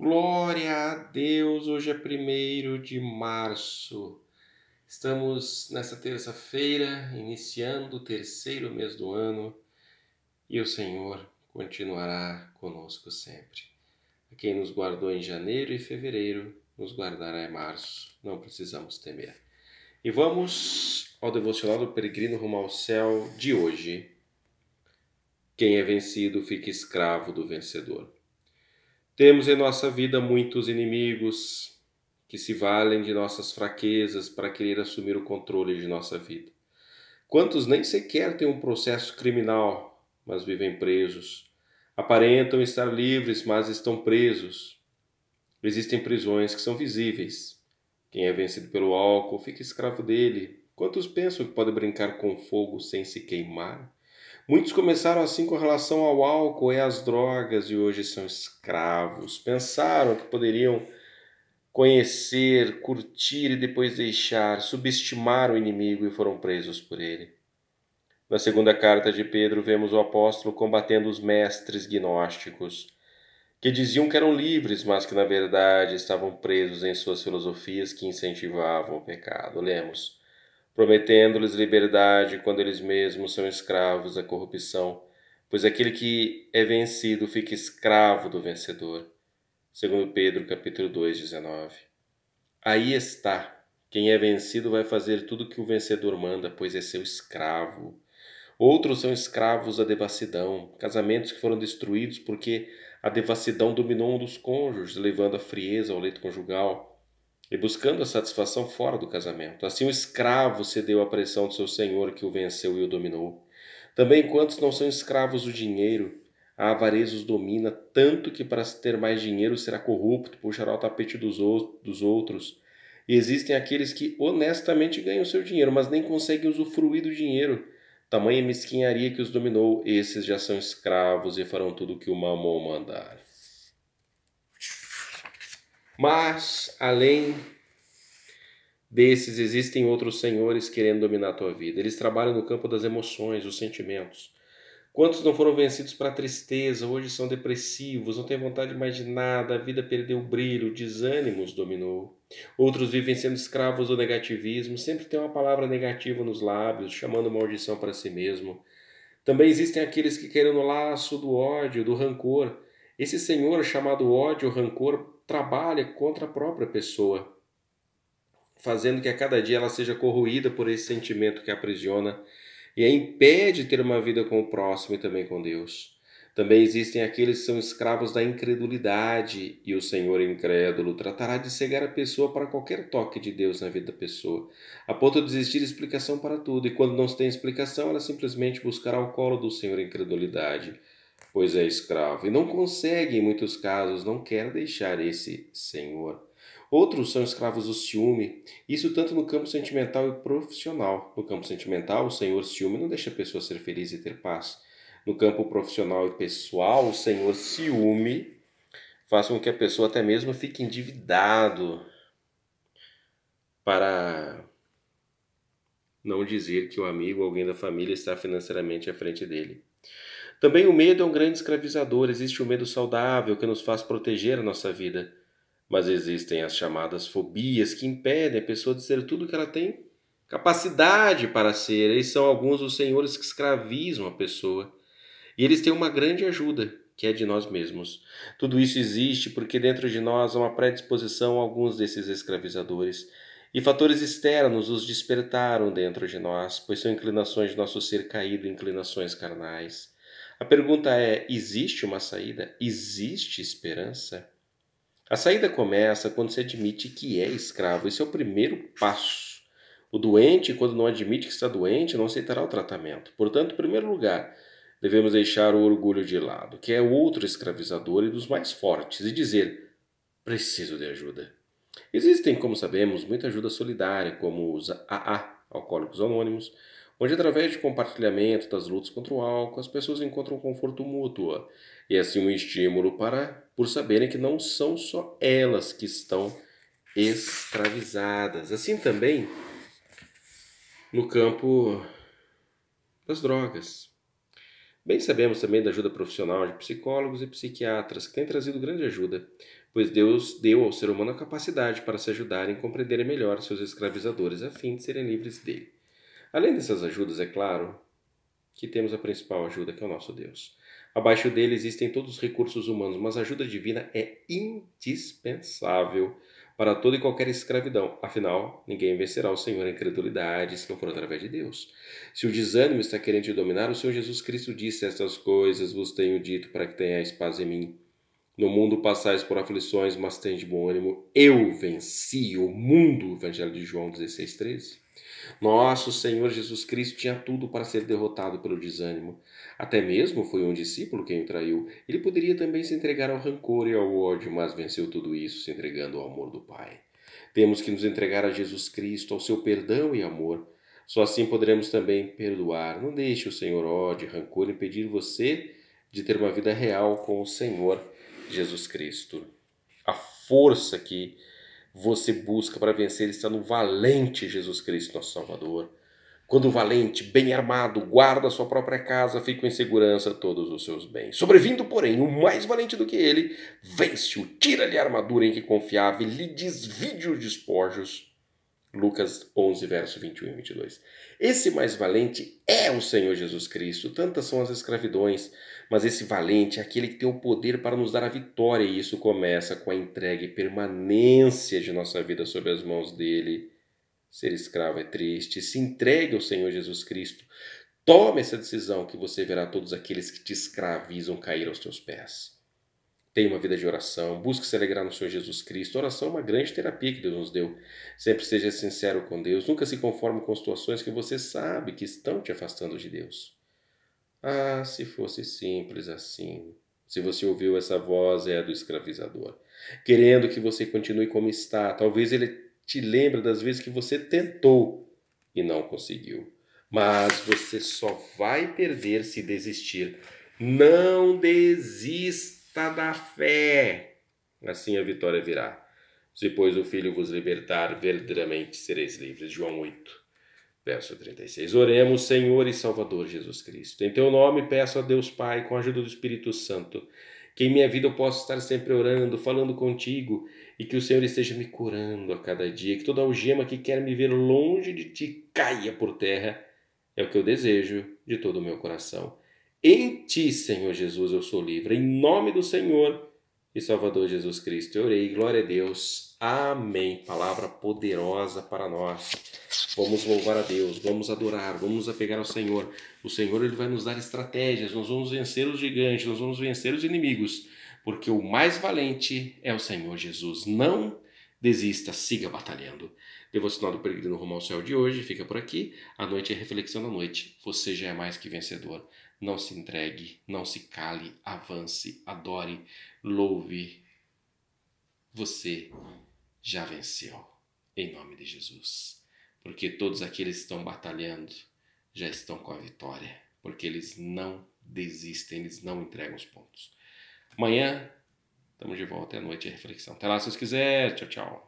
Glória a Deus! Hoje é 1 de março. Estamos nesta terça-feira, iniciando o terceiro mês do ano, e o Senhor continuará conosco sempre. A quem nos guardou em janeiro e fevereiro, nos guardará em março. Não precisamos temer. E vamos ao devocional do peregrino rumo ao céu de hoje. Quem é vencido fica escravo do vencedor. Temos em nossa vida muitos inimigos que se valem de nossas fraquezas para querer assumir o controle de nossa vida. Quantos nem sequer têm um processo criminal, mas vivem presos. Aparentam estar livres, mas estão presos. Existem prisões que são visíveis. Quem é vencido pelo álcool fica escravo dele. Quantos pensam que pode brincar com fogo sem se queimar? Muitos começaram assim com relação ao álcool e às drogas e hoje são escravos. Pensaram que poderiam conhecer, curtir e depois deixar, subestimaram o inimigo e foram presos por ele. Na segunda carta de Pedro, vemos o apóstolo combatendo os mestres gnósticos, que diziam que eram livres, mas que na verdade estavam presos em suas filosofias que incentivavam o pecado. Lemos prometendo-lhes liberdade quando eles mesmos são escravos da corrupção, pois aquele que é vencido fica escravo do vencedor. Segundo Pedro, capítulo 2, 19. Aí está, quem é vencido vai fazer tudo que o vencedor manda, pois é seu escravo. Outros são escravos da devassidão, casamentos que foram destruídos porque a devassidão dominou um dos cônjuges, levando a frieza ao leito conjugal e buscando a satisfação fora do casamento. Assim, o escravo cedeu à pressão do seu senhor que o venceu e o dominou. Também, quantos não são escravos do dinheiro, a avareza os domina, tanto que para ter mais dinheiro será corrupto, puxará o tapete dos, dos outros. E existem aqueles que honestamente ganham seu dinheiro, mas nem conseguem usufruir do dinheiro. Tamanha mesquinharia que os dominou, esses já são escravos e farão tudo o que o mamon mandar. Mas, além desses, existem outros senhores querendo dominar a tua vida. Eles trabalham no campo das emoções, dos sentimentos. Quantos não foram vencidos para a tristeza, hoje são depressivos, não têm vontade mais de nada, a vida perdeu o brilho, o desânimo os dominou. Outros vivem sendo escravos do negativismo, sempre tem uma palavra negativa nos lábios, chamando maldição para si mesmo. Também existem aqueles que querem o laço do ódio, do rancor. Esse senhor chamado ódio, rancor, trabalha contra a própria pessoa, fazendo que a cada dia ela seja corroída por esse sentimento que a aprisiona e a impede de ter uma vida com o próximo e também com Deus. Também existem aqueles que são escravos da incredulidade, e o Senhor incrédulo tratará de cegar a pessoa para qualquer toque de Deus na vida da pessoa, a ponto de existir explicação para tudo, e quando não se tem explicação, ela simplesmente buscará o colo do Senhor incredulidade pois é escravo, e não consegue, em muitos casos, não quer deixar esse senhor. Outros são escravos do ciúme, isso tanto no campo sentimental e profissional. No campo sentimental, o senhor ciúme não deixa a pessoa ser feliz e ter paz. No campo profissional e pessoal, o senhor ciúme faz com que a pessoa até mesmo fique endividado para não dizer que o amigo ou alguém da família está financeiramente à frente dele. Também o medo é um grande escravizador. Existe o medo saudável que nos faz proteger a nossa vida. Mas existem as chamadas fobias que impedem a pessoa de ser tudo que ela tem capacidade para ser. Eles são alguns dos senhores que escravizam a pessoa. E eles têm uma grande ajuda, que é de nós mesmos. Tudo isso existe porque dentro de nós há uma predisposição a alguns desses escravizadores. E fatores externos os despertaram dentro de nós, pois são inclinações de nosso ser caído, inclinações carnais. A pergunta é: existe uma saída? Existe esperança? A saída começa quando se admite que é escravo. Esse é o primeiro passo. O doente, quando não admite que está doente, não aceitará o tratamento. Portanto, em primeiro lugar, devemos deixar o orgulho de lado, que é outro escravizador e dos mais fortes, e dizer: preciso de ajuda. Existem, como sabemos, muita ajuda solidária, como os AA, Alcoólicos Anônimos, onde através de compartilhamento das lutas contra o álcool, as pessoas encontram conforto mútuo e assim um estímulo para por saberem que não são só elas que estão escravizadas. Assim também no campo das drogas. Bem sabemos também da ajuda profissional de psicólogos e psiquiatras, que tem trazido grande ajuda, pois Deus deu ao ser humano a capacidade para se ajudar em compreender melhor seus escravizadores, a fim de serem livres dele. Além dessas ajudas, é claro, que temos a principal ajuda, que é o nosso Deus. Abaixo dele existem todos os recursos humanos, mas a ajuda divina é indispensável para toda e qualquer escravidão. Afinal, ninguém vencerá o Senhor em incredulidade se não for através de Deus. Se o desânimo está querendo te dominar, o Senhor Jesus Cristo disse: Estas coisas vos tenho dito para que tenhais paz em mim. No mundo passais por aflições, mas tende bom ânimo. Eu venci o mundo. Evangelho de João 16, 13. Nosso Senhor Jesus Cristo tinha tudo para ser derrotado pelo desânimo. Até mesmo foi um discípulo quem o traiu. Ele poderia também se entregar ao rancor e ao ódio, mas venceu tudo isso se entregando ao amor do Pai. Temos que nos entregar a Jesus Cristo, ao seu perdão e amor. Só assim poderemos também perdoar. Não deixe o Senhor ódio, rancor impedir você de ter uma vida real com o Senhor Jesus Cristo. A força que você busca para vencer está no valente Jesus Cristo, nosso Salvador. Quando o valente, bem armado, guarda sua própria casa, fica em segurança todos os seus bens. Sobrevindo, porém, o mais valente do que ele, vence-o, tira-lhe a armadura em que confiava e lhe desvide os despojos Lucas 11, verso 21 e 22. Esse mais valente é o Senhor Jesus Cristo. Tantas são as escravidões, mas esse valente é aquele que tem o poder para nos dar a vitória, e isso começa com a entrega e permanência de nossa vida sob as mãos dele. Ser escravo é triste. Se entregue ao Senhor Jesus Cristo. Tome essa decisão que você verá todos aqueles que te escravizam cair aos teus pés. Tenha uma vida de oração, busque se alegrar no Senhor Jesus Cristo. Oração é uma grande terapia que Deus nos deu. Sempre seja sincero com Deus, nunca se conforme com situações que você sabe que estão te afastando de Deus. Ah, se fosse simples assim. Se você ouviu essa voz, é a do escravizador, querendo que você continue como está. Talvez ele te lembre das vezes que você tentou e não conseguiu. Mas você só vai perder se desistir. Não desista da fé. Assim a vitória virá. Se, pois, o Filho vos libertar, verdadeiramente sereis livres. João 8, verso 36. Oremos, Senhor e Salvador Jesus Cristo. Em teu nome peço a Deus Pai, com a ajuda do Espírito Santo, que em minha vida eu possa estar sempre orando, falando contigo e que o Senhor esteja me curando a cada dia, que toda algema que quer me ver longe de ti caia por terra. É o que eu desejo de todo o meu coração em ti, Senhor Jesus, eu sou livre. Em nome do Senhor e Salvador Jesus Cristo, eu orei. Glória a Deus. Amém. Palavra poderosa para nós. Vamos louvar a Deus, vamos adorar, vamos apegar ao Senhor. O Senhor ele vai nos dar estratégias, nós vamos vencer os gigantes, nós vamos vencer os inimigos, porque o mais valente é o Senhor Jesus. Não desista, siga batalhando. Devocional do Peregrino Rumo ao Céu de hoje fica por aqui. A noite é reflexão da noite. Você já é mais que vencedor. Não se entregue, não se cale, avance, adore, louve. Você já venceu, em nome de Jesus. Porque todos aqueles que estão batalhando já estão com a vitória, porque eles não desistem, eles não entregam os pontos. Amanhã, estamos de volta à é noite, é reflexão. Até lá, se vocês quiserem. Tchau, tchau.